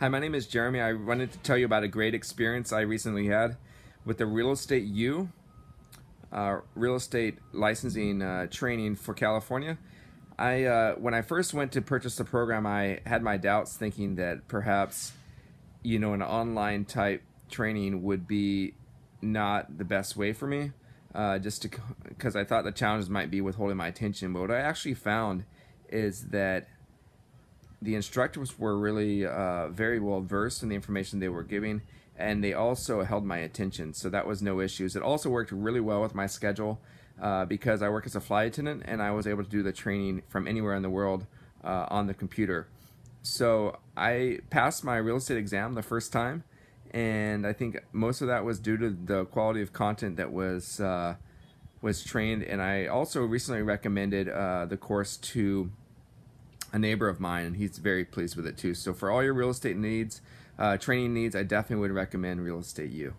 Hi, my name is Jeremy. I wanted to tell you about a great experience I recently had with the Real Estate U, uh, real estate licensing uh, training for California. I uh, when I first went to purchase the program, I had my doubts, thinking that perhaps you know an online type training would be not the best way for me, uh, just because I thought the challenges might be withholding my attention. But what I actually found is that the instructors were really uh, very well versed in the information they were giving, and they also held my attention, so that was no issues. It also worked really well with my schedule uh, because I work as a flight attendant, and I was able to do the training from anywhere in the world uh, on the computer. So I passed my real estate exam the first time, and I think most of that was due to the quality of content that was uh, was trained. And I also recently recommended uh, the course to a neighbor of mine, and he's very pleased with it too. So for all your real estate needs, uh, training needs, I definitely would recommend Real Estate U.